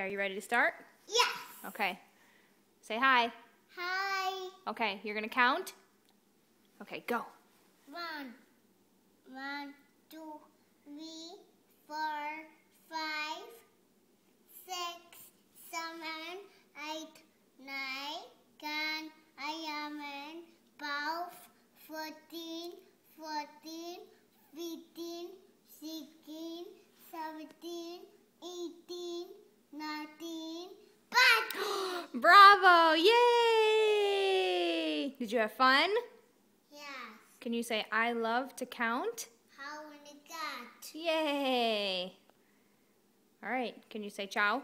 Are you ready to start? Yes. Okay. Say hi. Hi. Okay, you're going to count? Okay, go. One, one, two, three, four, five, six, seven, eight, nine, ten, eleven, twelve, fourteen, fourteen, fifteen, sixteen, seventeen, eighteen. Did you have fun? Yes. Can you say I love to count? How many got? Yay. All right. Can you say ciao?